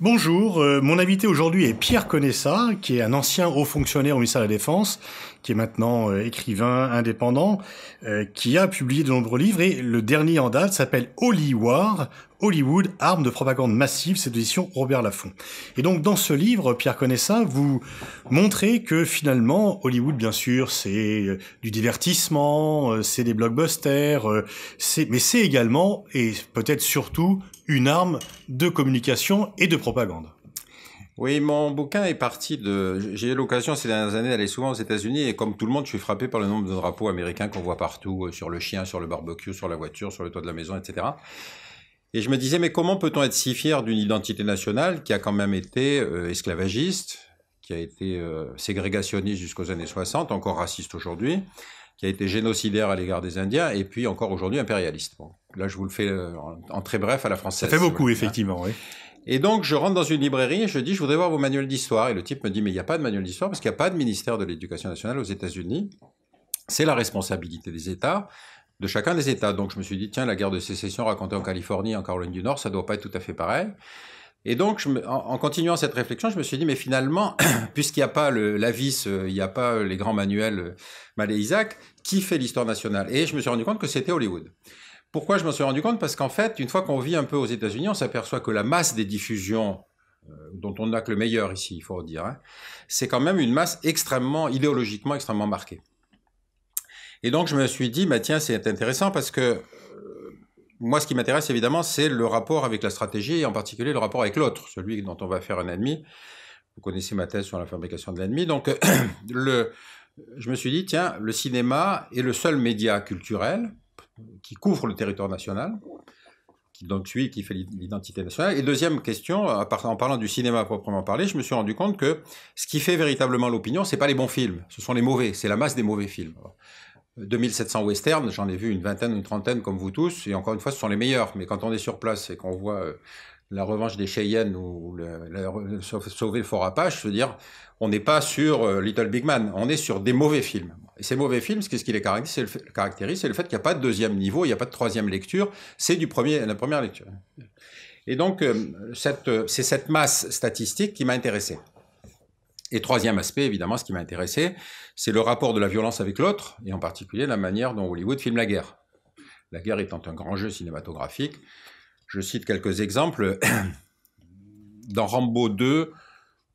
Bonjour, euh, mon invité aujourd'hui est Pierre Conessa, qui est un ancien haut fonctionnaire au ministère de la Défense qui est maintenant euh, écrivain indépendant, euh, qui a publié de nombreux livres, et le dernier en date s'appelle holly War, Hollywood, arme de propagande massive, c'est l'édition Robert Laffont. Et donc dans ce livre, Pierre Conessa, vous montrez que finalement, Hollywood, bien sûr, c'est euh, du divertissement, c'est des blockbusters, mais c'est également, et peut-être surtout, une arme de communication et de propagande. Oui, mon bouquin est parti de. J'ai eu l'occasion ces dernières années d'aller souvent aux États-Unis et comme tout le monde, je suis frappé par le nombre de drapeaux américains qu'on voit partout, euh, sur le chien, sur le barbecue, sur la voiture, sur le toit de la maison, etc. Et je me disais, mais comment peut-on être si fier d'une identité nationale qui a quand même été euh, esclavagiste, qui a été euh, ségrégationniste jusqu'aux années 60, encore raciste aujourd'hui, qui a été génocidaire à l'égard des Indiens, et puis encore aujourd'hui impérialiste. là, je vous le fais en, en très bref à la française. Ça fait beaucoup, hein. effectivement, oui. Et donc, je rentre dans une librairie et je dis, je voudrais voir vos manuels d'histoire. Et le type me dit, mais il n'y a pas de manuel d'histoire parce qu'il n'y a pas de ministère de l'Éducation nationale aux États-Unis. C'est la responsabilité des États, de chacun des États. Donc, je me suis dit, tiens, la guerre de sécession racontée en Californie, en Caroline du Nord, ça ne doit pas être tout à fait pareil. Et donc, en, continuant cette réflexion, je me suis dit, mais finalement, puisqu'il n'y a pas la vis, euh, il n'y a pas les grands manuels euh, Malé-Isaac, qui fait l'histoire nationale Et je me suis rendu compte que c'était Hollywood. Pourquoi je m'en suis rendu compte Parce qu'en fait, une fois qu'on vit un peu aux États-Unis, on s'aperçoit que la masse des diffusions, euh, dont on n'a que le meilleur ici, il faut dire, hein, c'est quand même une masse extrêmement, idéologiquement extrêmement marquée. Et donc, je me suis dit, bah, tiens, c'est intéressant parce que euh, moi, ce qui m'intéresse évidemment, c'est le rapport avec la stratégie et en particulier le rapport avec l'autre, celui dont on va faire un ennemi. Vous connaissez ma thèse sur la fabrication de l'ennemi. Donc, je me suis dit, tiens, le cinéma est le seul média culturel qui couvre le territoire national, qui, donc suit, qui fait l'identité nationale. Et deuxième question, en parlant du cinéma à proprement parler, je me suis rendu compte que ce qui fait véritablement l'opinion, c'est pas les bons films, ce sont les mauvais, c'est la masse des mauvais films. 2700 westerns, j'en ai vu une vingtaine, une trentaine comme vous tous, et encore une fois, ce sont les meilleurs. Mais quand on est sur place et qu'on voit euh, la revanche des Cheyennes ou sauver le fort Apache, je veux dire, on n'est pas sur euh, Little Big Man, on est sur des mauvais films. Et ces mauvais films, ce qui les caractérise, c'est le fait qu'il n'y a pas de deuxième niveau, il n'y a pas de troisième lecture, c'est du premier, la première lecture. Et donc, euh, euh, c'est cette masse statistique qui m'a intéressé. Et troisième aspect, évidemment, ce qui m'a intéressé, c'est le rapport de la violence avec l'autre, et en particulier la manière dont Hollywood filme la guerre. La guerre étant un grand jeu cinématographique, je cite quelques exemples. Dans Rambo 2,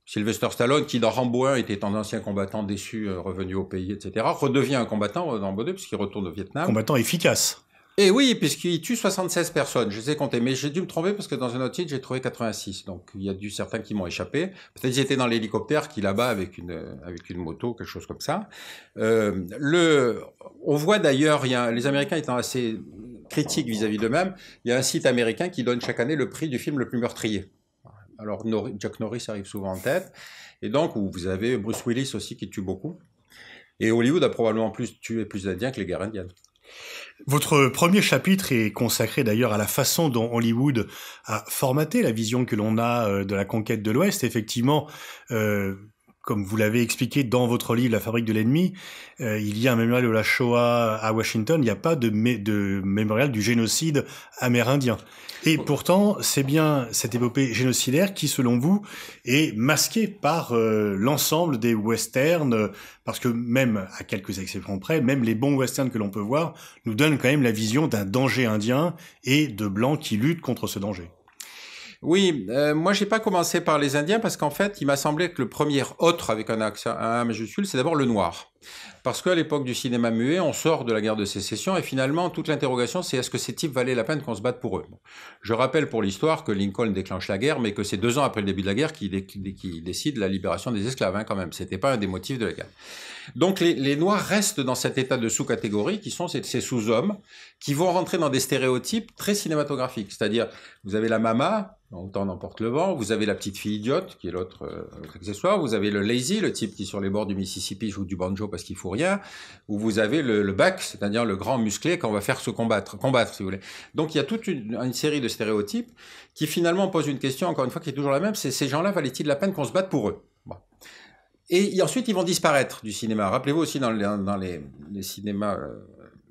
Sylvester Stallone, qui dans Rambo 1 était un ancien combattant déçu, euh, revenu au pays, etc., redevient un combattant dans Rambo 2 puisqu'il retourne au Vietnam. Combattant efficace. Et eh oui, puisqu'il tue 76 personnes, je les ai comptées, mais j'ai dû me tromper parce que dans un autre titre, j'ai trouvé 86, donc il y a dû certains qui m'ont échappé. Peut-être qu'ils étaient dans l'hélicoptère qui là-bas avec une, euh, avec une moto, quelque chose comme ça. Euh, le, on voit d'ailleurs, les Américains étant assez critiques vis-à-vis d'eux-mêmes, il y a un site américain qui donne chaque année le prix du film le plus meurtrier. Alors Jack Norris arrive souvent en tête, et donc où vous avez Bruce Willis aussi qui tue beaucoup. Et Hollywood a probablement plus tué plus d'Indiens que les guerres indiennes. Votre premier chapitre est consacré d'ailleurs à la façon dont Hollywood a formaté la vision que l'on a euh, de la conquête de l'Ouest. Effectivement, euh, comme vous l'avez expliqué dans votre livre La fabrique de l'ennemi, euh, il y a un mémorial de la Shoah à Washington, il n'y a pas de, mémorial du génocide amérindien. Et pourtant, c'est bien cette épopée génocidaire qui, selon vous, est masquée par euh, l'ensemble des westerns, parce que même, à quelques exceptions près, même les bons westerns que l'on peut voir nous donnent quand même la vision d'un danger indien et de blancs qui luttent contre ce danger. Oui, euh, moi j'ai pas commencé par les Indiens parce qu'en fait, il m'a semblé que le premier autre avec un, accent, un majuscule, c'est d'abord le noir. Parce qu'à l'époque du cinéma muet, on sort de la guerre de sécession et finalement, toute l'interrogation, c'est est-ce que ces types valaient la peine qu'on se batte pour eux Je rappelle pour l'histoire que Lincoln déclenche la guerre, mais que c'est deux ans après le début de la guerre qu'il décide la libération des esclaves, hein, quand même. Ce n'était pas un des motifs de la guerre. Donc les, Noirs restent dans cet état de sous-catégorie qui sont ces, sous-hommes qui vont rentrer dans des stéréotypes très cinématographiques. C'est-à-dire, vous avez la mama, Autant emporte le vent. Vous avez la petite fille idiote, qui est euh, l'autre accessoire. Vous avez le lazy, le type qui sur les bords du Mississippi joue du banjo parce qu'il faut rien, ou vous avez le, bac, c'est-à-dire le grand musclé qu'on va faire se combattre, combattre si vous voulez. Donc il y a toute une, série de stéréotypes qui finalement posent une question, encore une fois, qui est toujours la même, c'est ces gens-là valaient-ils la peine qu'on se batte pour eux Et ensuite, ils vont disparaître du cinéma. Rappelez-vous aussi dans les, cinémas euh,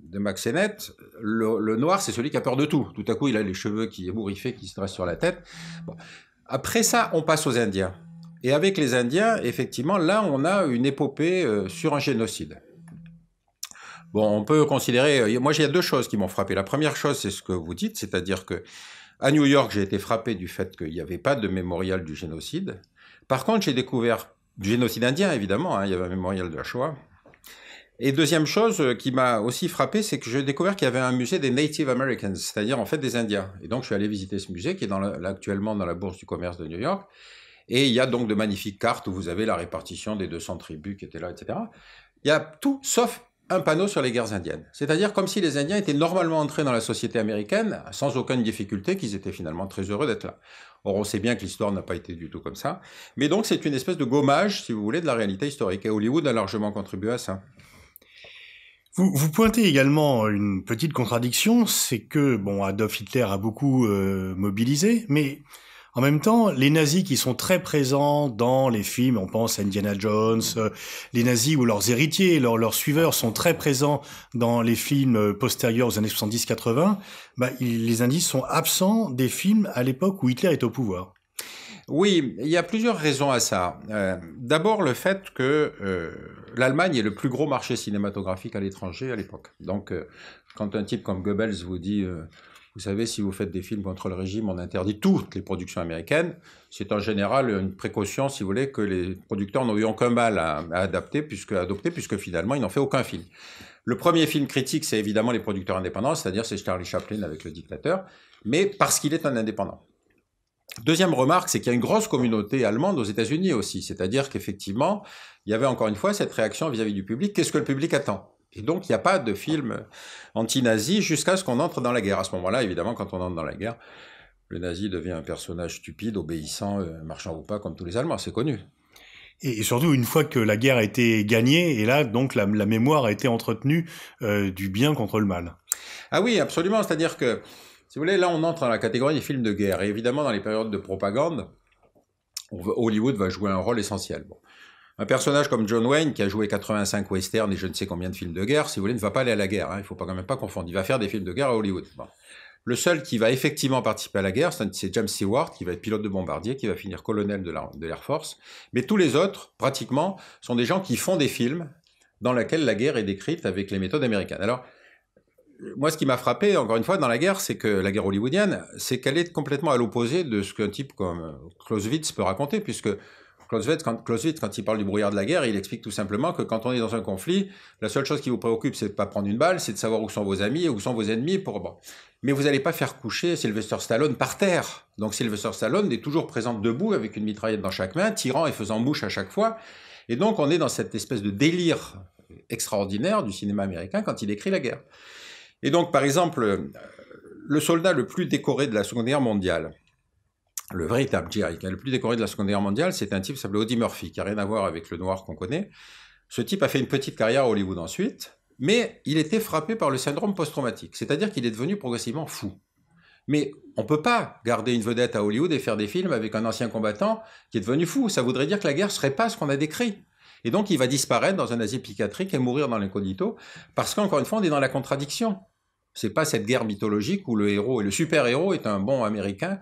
de Max Sennett, le, noir, c'est celui qui a peur de tout. Tout à coup, il a les cheveux qui ébouriffés, qui se dressent sur la tête. Après ça, on passe aux Indiens. Et avec les Indiens, effectivement, là, on a une épopée euh, sur un génocide. Bon, on peut considérer. Euh, moi, il y a deux choses qui m'ont frappé. La première chose, c'est ce que vous dites, c'est-à-dire que à New York, j'ai été frappé du fait qu'il n'y avait pas de mémorial du génocide. Par contre, j'ai découvert du génocide indien, évidemment. Hein, il y avait un mémorial de la Shoah. Et deuxième chose euh, qui m'a aussi frappé, c'est que j'ai découvert qu'il y avait un musée des Native Americans, c'est-à-dire en fait des Indiens. Et donc, je suis allé visiter ce musée qui est dans actuellement dans la bourse du commerce de New York. Et il y a donc de magnifiques cartes où vous avez la répartition des 200 tribus qui étaient là, etc. Il y a tout sauf un panneau sur les guerres indiennes. C'est-à-dire comme si les Indiens étaient normalement entrés dans la société américaine sans aucune difficulté, qu'ils étaient finalement très heureux d'être là. Or, on sait bien que l'histoire n'a pas été du tout comme ça. Mais donc, c'est une espèce de gommage, si vous voulez, de la réalité historique. Et Hollywood a largement contribué à ça. Vous, pointez également une petite contradiction, c'est que bon, Adolf Hitler a beaucoup euh, mobilisé, mais en même temps, les nazis qui sont très présents dans les films, on pense à Indiana Jones, euh, les nazis ou leurs héritiers, leurs suiveurs sont très présents dans les films euh, postérieurs aux années 70-80, bah, les indices sont absents des films à l'époque où Hitler est au pouvoir. Oui, il y a plusieurs raisons à ça. Euh, d'abord, le fait que l'Allemagne est le plus gros marché cinématographique à l'étranger à l'époque. Donc, quand un type comme Goebbels vous dit vous savez, si vous faites des films contre le régime, on interdit toutes les productions américaines. C'est en général une précaution, si vous voulez, que les producteurs n'ont eu aucun mal à, adapter, puisque, adopter, puisque finalement, ils n'ont fait aucun film. Le premier film critique, c'est évidemment les producteurs indépendants, c'est-à-dire c'est Charlie Chaplin avec le dictateur, mais parce qu'il est un indépendant. Deuxième remarque, c'est qu'il y a une grosse communauté allemande aux États-Unis aussi, c'est-à-dire qu'effectivement, il y avait encore une fois cette réaction vis à -vis du public. Qu'est-ce que le public attend et donc, il n'y a pas de film anti-nazi jusqu'à ce qu'on entre dans la guerre. À ce moment-là, évidemment, quand on entre dans la guerre, le nazi devient un personnage stupide, obéissant, euh, marchant ou pas, comme tous les Allemands, c'est connu. Et surtout, une fois que la guerre a été gagnée, et là, donc, la, mémoire a été entretenue euh, du bien contre le mal. Ah oui, absolument. C'est-à-dire que, si vous voulez, là, on entre dans la catégorie des films de guerre. Et évidemment, dans les périodes de propagande, Hollywood va jouer un rôle essentiel. Bon. Un personnage comme John Wayne, qui a joué 85 westerns et je ne sais combien de films de guerre, si vous voulez, ne va pas aller à la guerre. Hein. Il ne faut pas quand même pas confondre. Il va faire des films de guerre à Hollywood. Le seul qui va effectivement participer à la guerre, c'est James Seward, qui va être pilote de bombardier, qui va finir colonel de l'Air Force. Mais tous les autres, pratiquement, sont des gens qui font des films dans lesquels la guerre est décrite avec les méthodes américaines. Alors, moi, ce qui m'a frappé, encore une fois, dans la guerre, c'est que la guerre hollywoodienne, c'est qu'elle est complètement à l'opposé de ce qu'un type comme Clausewitz peut raconter, puisque Clausewitz quand, il parle du brouillard de la guerre, il explique tout simplement que quand on est dans un conflit, la seule chose qui vous préoccupe, c'est de pas prendre une balle, c'est de savoir où sont vos amis et où sont vos ennemis. Pour... Mais vous n'allez pas faire coucher Sylvester Stallone par terre. Donc Sylvester Stallone est toujours présent debout avec une mitraillette dans chaque main, tirant et faisant bouche à chaque fois. Et donc on est dans cette espèce de délire extraordinaire du cinéma américain quand il écrit la guerre. Et donc par exemple, euh, le soldat le plus décoré de la Seconde Guerre mondiale, le véritable Jerry, qui a le plus décoré de la Seconde Guerre mondiale, c'est un type qui s'appelait Audie Murphy, qui n'a rien à voir avec le noir qu'on connaît. Ce type a fait une petite carrière à Hollywood ensuite, mais il était frappé par le syndrome post-traumatique, c'est-à-dire qu'il est devenu progressivement fou. Mais on ne peut pas garder une vedette à Hollywood et faire des films avec un ancien combattant qui est devenu fou. Ça voudrait dire que la guerre ne serait pas ce qu'on a décrit. Et donc il va disparaître dans un asile psychiatrique et mourir dans l'incognito, parce qu'encore une fois, on est dans la contradiction. C'est pas cette guerre mythologique où le héros et le super-héros est un bon américain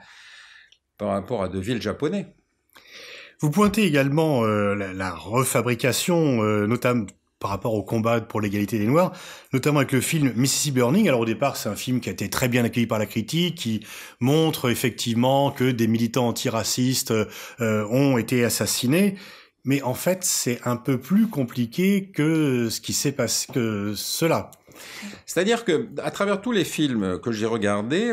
par rapport à de villes japonais. Vous pointez également euh, la, la, refabrication, euh, notamment par rapport au combat pour l'égalité des Noirs, notamment avec le film Mississippi Burning. Alors au départ, c'est un film qui a été très bien accueilli par la critique, qui montre effectivement que des militants antiracistes euh, ont été assassinés. Mais en fait, c'est un peu plus compliqué que ce qui s'est passé, que cela. C'est-à-dire que, à travers tous les films que j'ai regardés,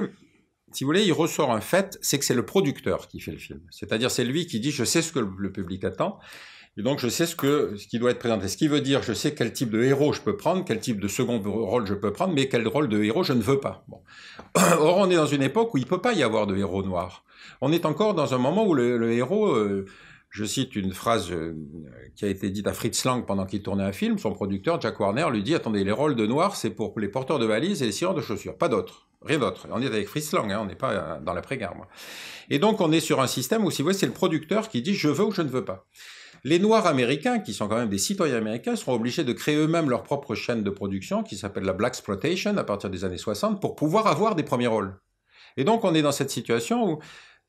si vous voulez, il ressort un fait, c'est que c'est le producteur qui fait le film. C'est-à-dire, c'est lui qui dit, je sais ce que le public attend, et donc je sais ce, que, ce qui doit être présenté. Ce qui veut dire, je sais quel type de héros je peux prendre, quel type de second rôle je peux prendre, mais quel rôle de héros je ne veux pas. Or, on est dans une époque où il ne peut pas y avoir de héros noirs. On est encore dans un moment où le, héros... Euh, je cite une phrase euh, qui a été dite à Fritz Lang pendant qu'il tournait un film. Son producteur, Jack Warner, lui dit Attendez, les rôles de noirs c'est pour les porteurs de valises et les sireurs de chaussures, pas d'autres rien d'autre. On est avec Frislang, hein, on n'est pas euh, dans l'après-guerre. Et donc on est sur un système où, si vous voyez, c'est le producteur qui dit je veux ou je ne veux pas. Les Noirs américains, qui sont quand même des citoyens américains, seront obligés de créer eux-mêmes leur propre chaîne de production qui s'appelle la Black Exploitation à partir des années 60 pour pouvoir avoir des premiers rôles. Et donc on est dans cette situation où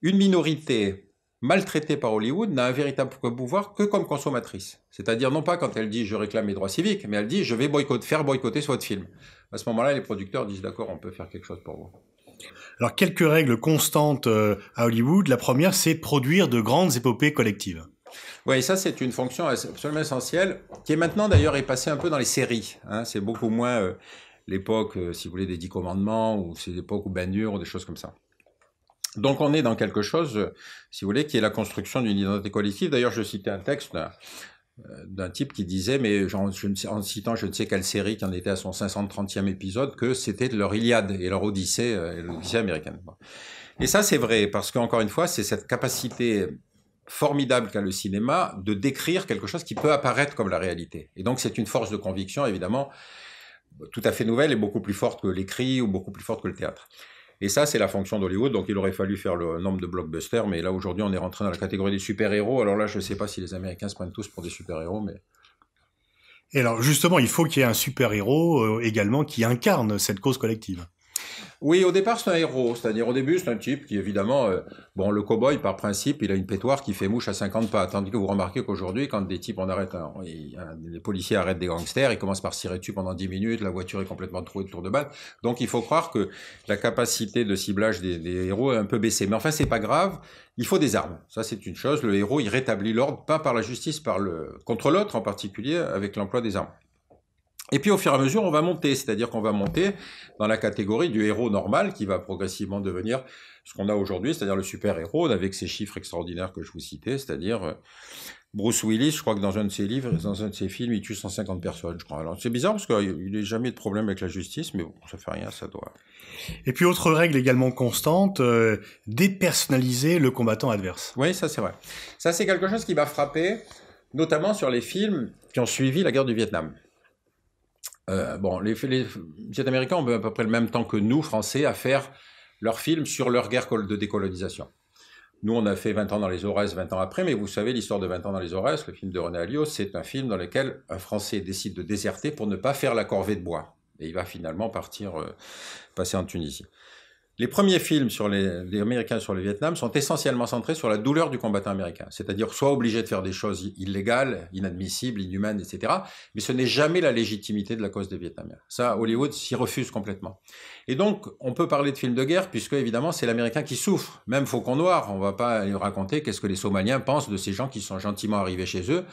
une minorité maltraitée par Hollywood, n'a un véritable pouvoir que comme consommatrice. C'est-à-dire non pas quand elle dit je réclame mes droits civiques, mais elle dit je vais boycotter, faire boycotter soit de film. À ce moment-là, les producteurs disent d'accord, on peut faire quelque chose pour vous. Alors quelques règles constantes euh, à Hollywood. La première, c'est produire de grandes épopées collectives. Oui, ça c'est une fonction absolument essentielle, qui est maintenant d'ailleurs est passée un peu dans les séries. Hein. C'est beaucoup moins euh, l'époque, euh, si vous voulez, des Dix Commandements, ou c'est l'époque où Bandur, ou des choses comme ça. Donc on est dans quelque chose, euh, si vous voulez, qui est la construction d'une identité collective. D'ailleurs, je citais un texte euh, d'un type qui disait, mais en citant je ne sais quelle série qui en était à son 530e épisode, que c'était leur Iliade et leur Odyssée, euh, l'Odyssée américaine. Et ça, c'est vrai, parce qu'encore une fois, c'est cette capacité formidable qu'a le cinéma de décrire quelque chose qui peut apparaître comme la réalité. Et donc, c'est une force de conviction, évidemment, tout à fait nouvelle et beaucoup plus forte que l'écrit ou beaucoup plus forte que le théâtre. Et ça, c'est la fonction d'Hollywood. Donc, il aurait fallu faire le nombre de blockbusters. Mais là, aujourd'hui, on est rentré dans la catégorie des super-héros. Alors là, je ne sais pas si les Américains se prennent tous pour des super-héros, mais. Et alors, justement, il faut qu'il y ait un super-héros euh, également qui incarne cette cause collective. Oui, au départ, c'est un héros. C'est-à-dire, au début, c'est un type qui, évidemment, euh, bon, le cow-boy, par principe, il a une pétoire qui fait mouche à 50 pas. Tandis que vous remarquez qu'aujourd'hui, quand des types, on arrête un, les policiers arrêtent des gangsters, ils commencent par tirer dessus pendant 10 minutes, la voiture est complètement trouée de tour de balle. Donc, il faut croire que la capacité de ciblage des, héros est un peu baissée. Mais enfin, c'est pas grave. Il faut des armes. Ça, c'est une chose. Le héros, il rétablit l'ordre, pas par la justice, par le, contre l'autre en particulier, avec l'emploi des armes. Et puis au fur et à mesure, on va monter, c'est-à-dire qu'on va monter dans la catégorie du héros normal qui va progressivement devenir ce qu'on a aujourd'hui, c'est-à-dire le super-héros avec ces chiffres extraordinaires que je vous citais, c'est-à-dire euh, Bruce Willis, je crois que dans un de ses livres, dans un de ses films, il tue 150 personnes, je crois. Alors c'est bizarre parce qu'il n'a jamais de problème avec la justice, mais bon, ça fait rien, ça doit. Et puis autre règle également constante, euh, dépersonnaliser le combattant adverse. Oui, ça c'est vrai. Ça c'est quelque chose qui m'a frappé, notamment sur les films qui ont suivi la guerre du Vietnam. Euh, bon, les, les, Américains ont à peu près le même temps que nous, Français, à faire leur film sur leur guerre de décolonisation. Nous, on a fait 20 ans dans les Aurès, 20 ans après, mais vous savez, l'histoire de 20 ans dans les Aurès, le film de René Alliot, c'est un film dans lequel un Français décide de déserter pour ne pas faire la corvée de bois. Et il va finalement partir, euh, passer en Tunisie. Les premiers films sur les, Américains sur le Vietnam sont essentiellement centrés sur la douleur du combattant américain, c'est-à-dire soit obligé de faire des choses illégales, inadmissibles, inhumaines, etc. Mais ce n'est jamais la légitimité de la cause des Vietnamiens. Ça, Hollywood s'y refuse complètement. Et donc, on peut parler de films de guerre puisque évidemment c'est l'Américain qui souffre. Même Faucon Noir, on ne va pas lui raconter qu'est-ce que les Somaliens pensent de ces gens qui sont gentiment arrivés chez eux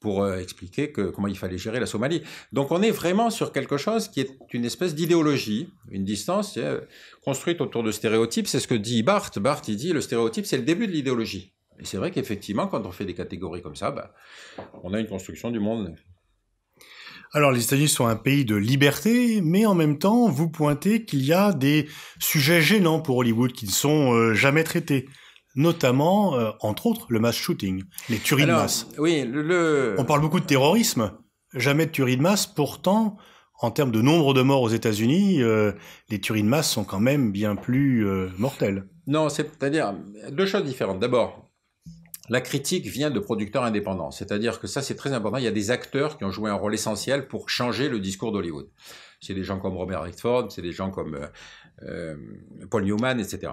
pour euh, expliquer comment il fallait gérer la Somalie. Donc, on est vraiment sur quelque chose qui est une espèce d'idéologie, une distance. Euh, construite autour de stéréotypes. C'est ce que dit Barthes. Barthes, il dit le stéréotype, c'est le début de l'idéologie. Et c'est vrai qu'effectivement, quand on fait des catégories comme ça, bah, on a une construction du monde. Alors, les États-Unis sont un pays de liberté, mais en même temps, vous pointez qu'il y a des sujets gênants pour Hollywood qui ne sont euh, jamais traités notamment, euh, entre autres, le mass shooting, les tueries de masse. Oui, On parle beaucoup de terrorisme, jamais de tueries de masse, pourtant, en termes de nombre de morts aux États-Unis, euh, les tueries de masse sont quand même bien plus euh, mortelles. Non, c'est-à-dire deux choses différentes. D'abord, la critique vient de producteurs indépendants, c'est-à-dire que ça c'est très important. Il y a des acteurs qui ont joué un rôle essentiel pour changer le discours d'Hollywood. C'est des gens comme Robert Redford, c'est des gens comme euh, Paul Newman, etc.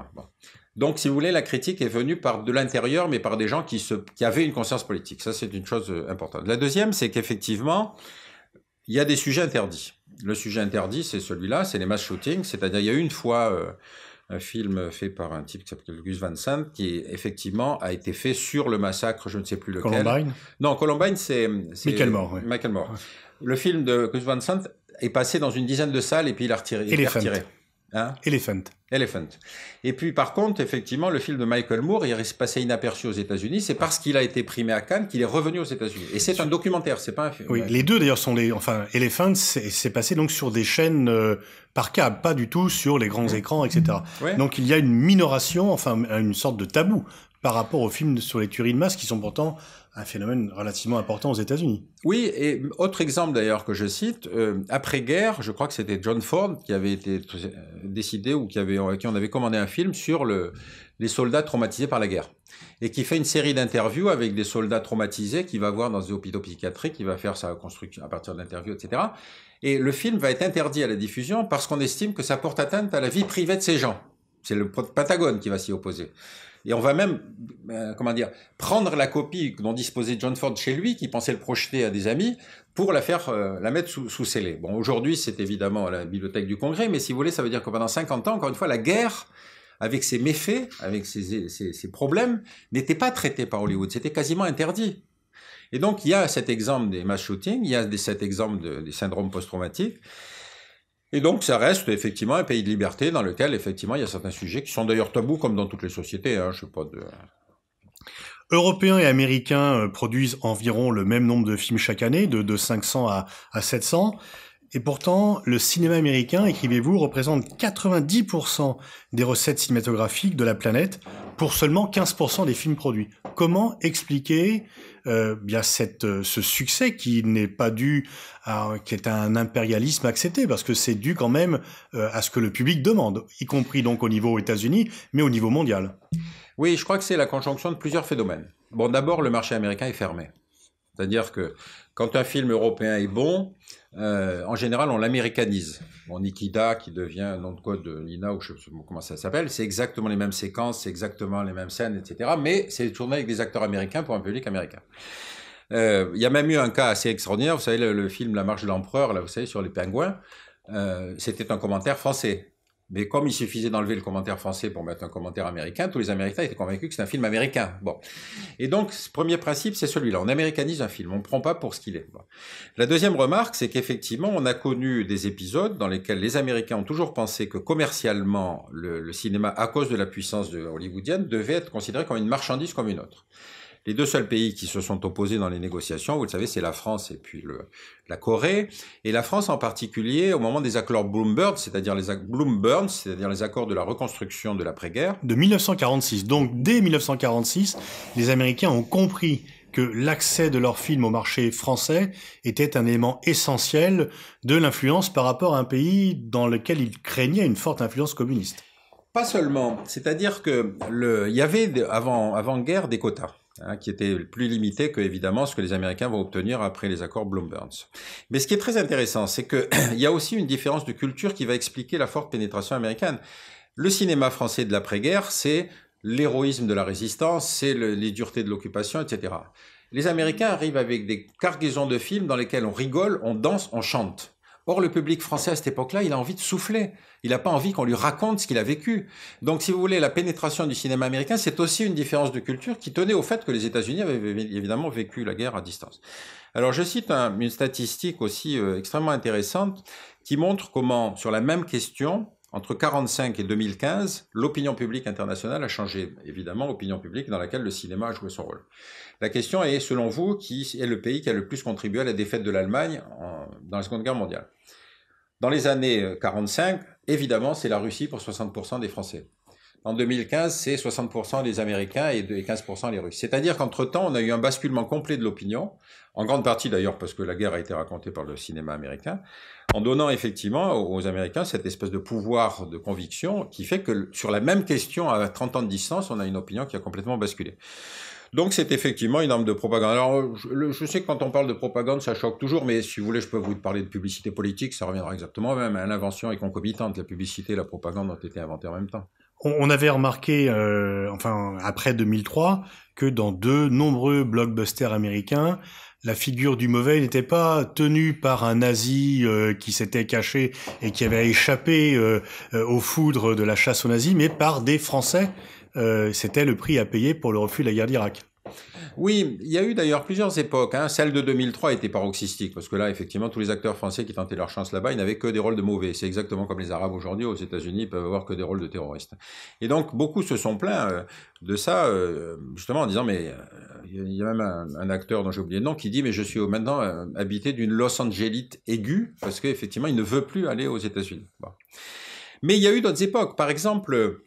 Donc, si vous voulez, la critique est venue par de l'intérieur, mais par des gens qui, se, qui avaient une conscience politique. Ça, c'est une chose importante. La deuxième, c'est qu'effectivement, il y a des sujets interdits. Le sujet interdit, c'est celui-là, c'est les mass shootings. C'est-à-dire, il y a eu une fois euh, un film fait par un type qui s'appelle Gus Van Sant, qui effectivement a été fait sur le massacre, je ne sais plus lequel. Columbine Non, Columbine, c'est. Michael Moore. Michael Moore. Le film de Gus Van Sant est passé dans une dizaine de salles et puis il a retiré. Il retiré. Hein Elephant. Et puis par contre, effectivement, le film de Michael Moore, il est passé inaperçu aux États-Unis. C'est parce qu'il a été primé à Cannes qu'il est revenu aux États-Unis. Et c'est un documentaire, c'est pas un film. Oui, les deux d'ailleurs sont les. Enfin, Elephant, c'est passé donc sur des chaînes euh, par câble, pas du tout sur les grands mmh. écrans, etc. Donc il y a une minoration, enfin une sorte de tabou par rapport aux films sur les tueries de masse qui sont pourtant un phénomène relativement important aux États-Unis. Oui, et autre exemple d'ailleurs que je cite, euh, après-guerre, je crois que c'était John Ford qui avait été euh, décidé ou qui, avait, euh, qui en avait commandé un film sur les soldats traumatisés par la guerre. Et qui fait une série d'interviews avec des soldats traumatisés qui va voir dans des hôpitaux psychiatriques, qui va faire sa construction à partir d'interviews, etc. Et le film va être interdit à la diffusion parce qu'on estime que ça porte atteinte à la vie privée de ces gens. C'est le Patagone qui va s'y opposer. Et on va même, euh, comment dire, prendre la copie dont disposait John Ford chez lui, qui pensait le projeter à des amis, pour la faire, euh, la mettre sous, sous scellé. Bon, aujourd'hui, c'est évidemment à la bibliothèque du Congrès, mais si vous voulez, ça veut dire que pendant 50 ans, encore une fois, la guerre, avec ses méfaits, avec ses, ses, problèmes, n'était pas traitée par Hollywood. C'était quasiment interdit. Et donc, il y a cet exemple des mass shootings, il y a cet exemple des syndromes post-traumatiques, et donc, ça reste effectivement un pays de liberté dans lequel, effectivement, il y a certains sujets qui sont d'ailleurs tabous, comme dans toutes les sociétés. Hein, pas de... Européens et Américains euh, produisent environ le même nombre de films chaque année, de, 500 à 700. Et pourtant, le cinéma américain, écrivez-vous, représente 90% des recettes cinématographiques de la planète, pour seulement 15% des films produits. Comment expliquer euh, bien cette, euh, ce succès qui n'est pas dû à, qui est un impérialisme accepté parce que c'est dû quand même euh, à ce que le public demande, y compris donc au niveau aux États-Unis, mais au niveau mondial. Oui, je crois que c'est la conjonction de plusieurs phénomènes. Bon, d'abord, le marché américain est fermé. C'est-à-dire que quand un film européen est bon, euh, en général, on l'américanise. Bon, Nikita, qui devient un nom de code de Nina, ou je ne sais pas comment ça s'appelle, c'est exactement les mêmes séquences, c'est exactement les mêmes scènes, etc. Mais c'est tourné avec des acteurs américains pour un public américain. Euh, il y a même eu un cas assez extraordinaire, vous savez, le, film La marche de l'empereur, là, vous savez, sur les pingouins, euh, c'était un commentaire français. Mais comme il suffisait d'enlever le commentaire français pour mettre un commentaire américain, tous les Américains étaient convaincus que c'est un film américain. Bon. Et donc, ce premier principe, c'est celui-là. On américanise un film. On ne prend pas pour ce qu'il est. La deuxième remarque, c'est qu'effectivement, on a connu des épisodes dans lesquels les Américains ont toujours pensé que commercialement, le, cinéma, à cause de la puissance hollywoodienne, devait être considéré comme une marchandise comme une autre. Les deux seuls pays qui se sont opposés dans les négociations, vous le savez, c'est la France et puis le, la Corée. Et la France en particulier, au moment des accords Bloomberg, c'est-à-dire les, Bloomberg, c'est-à-dire les accords de la reconstruction de l'après-guerre. De 1946. Donc, dès 1946, les Américains ont compris que l'accès de leurs films au marché français était un élément essentiel de l'influence par rapport à un pays dans lequel ils craignaient une forte influence communiste. Pas seulement, c'est-à-dire que le, il y avait avant avant guerre des quotas. Hein, qui était plus limité que évidemment ce que les Américains vont obtenir après les accords Bloomberg. Mais ce qui est très intéressant, c'est qu'il y a aussi une différence de culture qui va expliquer la forte pénétration américaine. Le cinéma français de l'après-guerre, c'est l'héroïsme de la résistance, c'est les duretés de l'occupation, etc. Les Américains arrivent avec des cargaisons de films dans lesquels on rigole, on danse, on chante. Or, le public français à cette époque-là, il a envie de souffler. Il n'a pas envie qu'on lui raconte ce qu'il a vécu. Donc, si vous voulez, la pénétration du cinéma américain, c'est aussi une différence de culture qui tenait au fait que les États-Unis avaient évidemment vécu la guerre à distance. Alors, je cite une statistique aussi euh, extrêmement intéressante qui montre comment, sur la même question, entre 1945 et 2015, l'opinion publique internationale a changé, évidemment, l'opinion publique dans laquelle le cinéma a joué son rôle. La question est, selon vous, qui est le pays qui a le plus contribué à la défaite de l'Allemagne dans la Seconde Guerre mondiale. Dans les années 45, euh, évidemment, c'est la Russie pour 60% des Français. En 2015, c'est 60% les Américains et 15% les Russes. C'est-à-dire qu'entre-temps, on a eu un basculement complet de l'opinion, en grande partie d'ailleurs parce que la guerre a été racontée par le cinéma américain, en donnant effectivement aux Américains cette espèce de pouvoir de conviction qui fait que sur la même question, à 30 ans de distance, on a une opinion qui a complètement basculé. Donc c'est effectivement une arme de propagande. Alors je, sais que quand on parle de propagande, ça choque toujours, mais si vous voulez, je peux vous parler de publicité politique, ça reviendra exactement même à hein, l'invention est concomitante. La publicité et la propagande ont été inventées en même temps. On avait remarqué, euh, enfin après 2003, que dans de nombreux blockbusters américains, la figure du mauvais n'était pas tenue par un nazi euh, qui s'était caché et qui avait échappé euh, aux foudres de la chasse aux nazis, mais par des Français euh, c'était le prix à payer pour le refus de la guerre d'Irak. Oui, il y a eu d'ailleurs plusieurs époques. Hein. Celle de 2003 était paroxystique, parce que là, effectivement, tous les acteurs français qui tentaient leur chance là-bas, ils n'avaient que des rôles de mauvais. C'est exactement comme les Arabes aujourd'hui aux États-Unis, peuvent avoir que des rôles de terroristes. Et donc, beaucoup se sont plaints euh, de ça, euh, justement en disant, mais il y a même un, acteur dont j'ai oublié le nom qui dit, mais je suis maintenant habité d'une Los Angelite aiguë, parce qu'effectivement, il ne veut plus aller aux États-Unis. Mais il y a eu d'autres époques. Par exemple,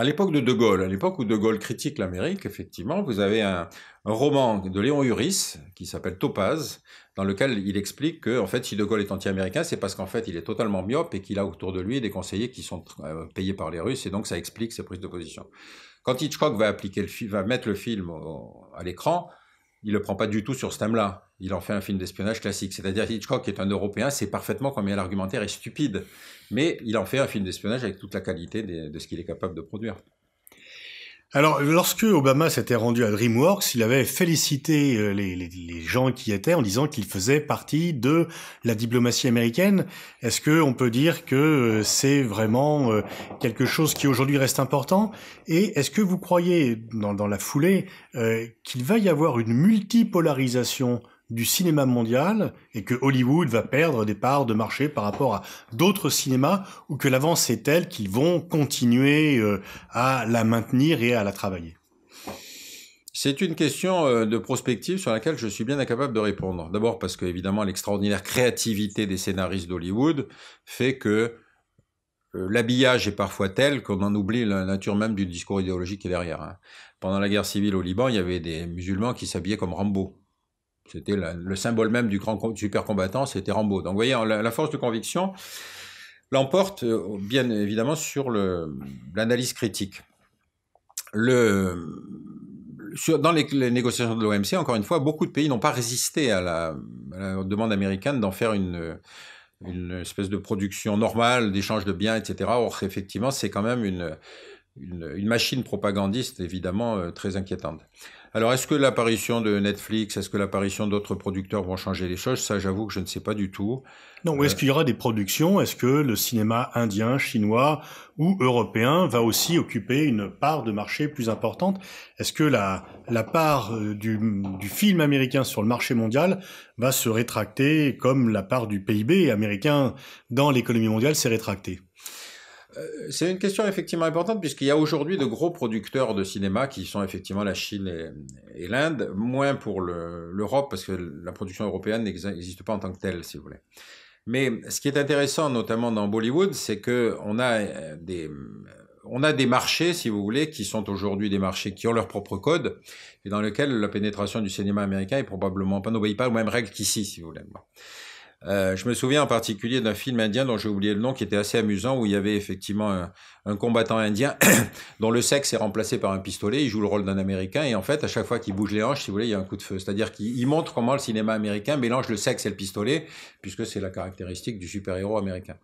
à l'époque de De Gaulle, à l'époque où De Gaulle critique l'Amérique, effectivement, vous avez un, roman de Léon Uris qui s'appelle Topaz, dans lequel il explique que, en fait, si De Gaulle est anti-américain, c'est parce qu'en fait, il est totalement myope et qu'il a autour de lui des conseillers qui sont euh, payés par les Russes, et donc ça explique ses prises de position. Quand Hitchcock va appliquer le va mettre le film à l'écran, il le prend pas du tout sur ce thème-là. Il en fait un film d'espionnage classique. C'est-à-dire Hitchcock est un Européen, c'est parfaitement combien l'argumentaire est stupide, mais il en fait un film d'espionnage avec toute la qualité de ce qu'il est capable de produire. Alors, lorsque Obama s'était rendu à DreamWorks, il avait félicité euh, les, gens qui y étaient en disant qu'il faisait partie de la diplomatie américaine. Est-ce que on peut dire que euh, c'est vraiment euh, quelque chose qui aujourd'hui reste important Et est-ce que vous croyez, dans, la foulée, qu'il va y avoir une multipolarisation du cinéma mondial et que Hollywood va perdre des parts de marché par rapport à d'autres cinémas ou que l'avance est telle qu'ils vont continuer euh, à la maintenir et à la travailler c'est une question euh, de prospective sur laquelle je suis bien incapable de répondre. D'abord parce que, évidemment, l'extraordinaire créativité des scénaristes d'Hollywood fait que euh, l'habillage est parfois tel qu'on en oublie la nature même du discours idéologique qui est derrière. Hein. Pendant la guerre civile au Liban, il y avait des musulmans qui s'habillaient comme Rambo. C'était le symbole même du grand super combattant, c'était Rambo. Donc voyez, hein, la, force de conviction l'emporte euh, bien évidemment sur l'analyse critique. dans les, négociations de l'OMC, encore une fois, beaucoup de pays n'ont pas résisté à la, demande américaine d'en faire une, espèce de production normale, d'échange de biens, etc. Or, effectivement, c'est quand même une, machine propagandiste évidemment euh, très inquiétante. Alors, est-ce que l'apparition de Netflix, est-ce que l'apparition d'autres producteurs vont changer les choses Ça, j'avoue que je ne sais pas du tout. Non, est-ce euh, qu'il y aura des productions Est-ce que le cinéma indien, chinois ou européen va aussi occuper une part de marché plus importante Est-ce que la, la part euh, du, du, film américain sur le marché mondial va se rétracter comme la part du PIB américain dans l'économie mondiale s'est rétractée euh, c'est une question effectivement importante puisqu'il y a aujourd'hui de gros producteurs de cinéma qui sont effectivement la Chine et, l'Inde, moins pour l'Europe parce que la production européenne n'existe pas en tant que telle, si vous voulez. Mais ce qui est intéressant, notamment dans Bollywood, c'est que on a euh, des marchés, si vous voulez, qui sont aujourd'hui des marchés qui ont leur propre code et dans lesquels la pénétration du cinéma américain est probablement pas n'obéit pas aux mêmes règles qu'ici, si vous voulez. Euh, je me souviens en particulier d'un film indien dont j'ai oublié le nom, qui était assez amusant, où il y avait effectivement un, combattant indien dont le sexe est remplacé par un pistolet. Il joue le rôle d'un Américain et en fait, à chaque fois qu'il bouge les hanches, si vous voulez, il y a un coup de feu. C'est-à-dire qu'il montre comment le cinéma américain mélange le sexe et le pistolet, puisque c'est la caractéristique du super-héros américain.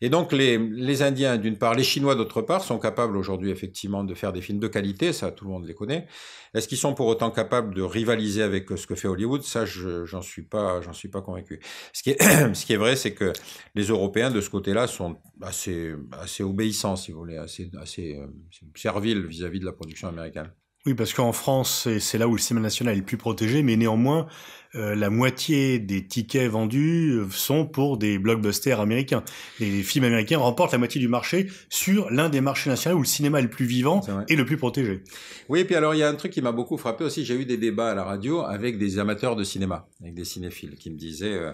Et donc les, les Indiens, d'une part, les Chinois, d'autre part, sont capables aujourd'hui effectivement de faire des films de qualité. Ça, tout le monde les connaît. Est-ce qu'ils sont pour autant capables de rivaliser avec ce que fait Hollywood Ça, j'en suis pas, j'en suis pas convaincu. Ce qui est ce qui est vrai, c'est que les Européens, de ce côté-là, sont assez, obéissants, si vous voulez, assez, euh, serviles vis à -vis de la production américaine. Oui, parce qu'en France, c'est là où le cinéma national est le plus protégé, mais néanmoins, euh, la moitié des tickets vendus euh, sont pour des blockbusters américains. les films américains remportent la moitié du marché sur l'un des marchés nationaux où le cinéma est le plus vivant et le plus protégé. Oui, et puis alors il y a un truc qui m'a beaucoup frappé aussi, j'ai eu des débats à la radio avec des amateurs de cinéma, avec des cinéphiles qui me disaient, euh,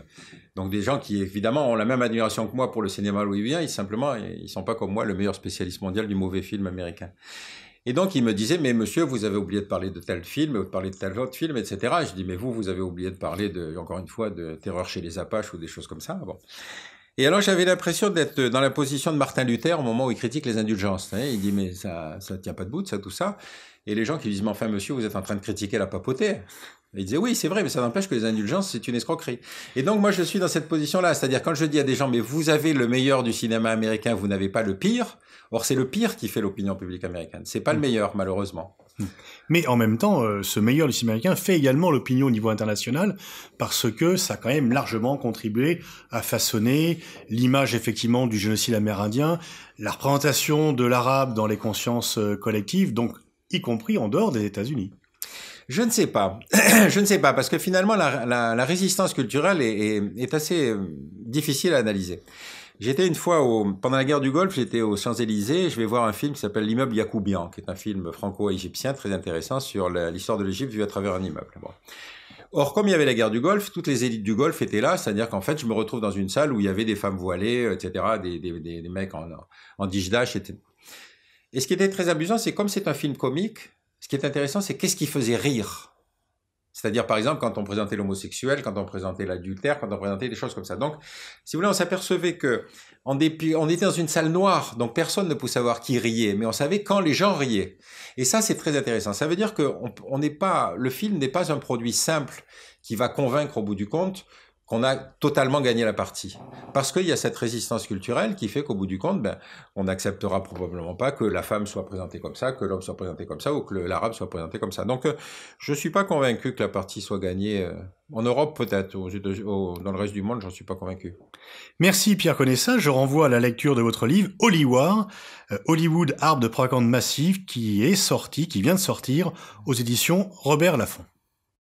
donc des gens qui évidemment ont la même admiration que moi pour le cinéma louisien. ils simplement, ils sont pas comme moi le meilleur spécialiste mondial du mauvais film américain. Et donc il me disait, mais monsieur, vous avez oublié de parler de tel film, ou de parler de tel autre film, etc. je dis, mais vous, vous avez oublié de parler, de, encore une fois, de Terreur chez les Apaches ou des choses comme ça. Et alors j'avais l'impression d'être dans la position de Martin Luther au moment où il critique les indulgences. Hein. Il dit mais ça ça tient pas de bout, ça tout ça. Et les gens qui disent mais enfin monsieur vous êtes en train de critiquer la papauté. il disait oui c'est vrai mais ça n'empêche que les indulgences c'est une escroquerie. Et donc moi je suis dans cette position là, c'est-à-dire quand je dis à des gens mais vous avez le meilleur du cinéma américain, vous n'avez pas le pire. Or, c'est le pire qui fait l'opinion publique américaine. C'est pas le mm. meilleur, malheureusement. Mm. Mais en même temps, euh, ce meilleur du américain fait également l'opinion au niveau international parce que ça a quand même largement contribué à façonner l'image effectivement du génocide amérindien, la représentation de l'arabe dans les consciences euh, collectives, donc y compris en dehors des États-Unis. Je ne sais pas. je ne sais pas, parce que finalement, la, résistance culturelle est assez euh, difficile à analyser. J'étais une fois pendant la guerre du Golfe, j'étais aux Champs-Élysées, je vais voir un film qui s'appelle L'immeuble Yacoubian, qui est un film franco-égyptien très intéressant sur l'histoire de l'Égypte vue à travers un immeuble. Or, comme il y avait la guerre du Golfe, toutes les élites du Golfe étaient là, c'est-à-dire qu'en fait, je me retrouve dans une salle où il y avait des femmes voilées, etc., des, mecs en, en etc. Et ce qui était très amusant, c'est comme c'est un film comique, ce qui est intéressant, c'est qu'est-ce qui faisait rire c'est-à-dire, par exemple, quand on présentait l'homosexuel, quand on présentait l'adultère, quand on présentait des choses comme ça. Donc, si vous voulez, on s'apercevait que, on, était dans une salle noire, donc personne ne pouvait savoir qui riait, mais on savait quand les gens riaient. Et ça, c'est très intéressant. Ça veut dire que n'est pas, le film n'est pas un produit simple qui va convaincre au bout du compte qu'on a totalement gagné la partie. Parce qu'il y a cette résistance culturelle qui fait qu'au bout du compte, ben, on n'acceptera probablement pas que la femme soit présentée comme ça, que l'homme soit présenté comme ça, ou que l'arabe soit présenté comme ça. Donc, euh, je ne suis pas convaincu que la partie soit gagnée. Euh, en Europe, peut-être, dans le reste du monde, j'en suis pas convaincu. Merci Pierre Connaissat. Je renvoie à la lecture de votre livre Hollywood, euh, Hollywood, arbre de propagande massive, qui est sorti, qui vient de sortir aux éditions Robert Laffont.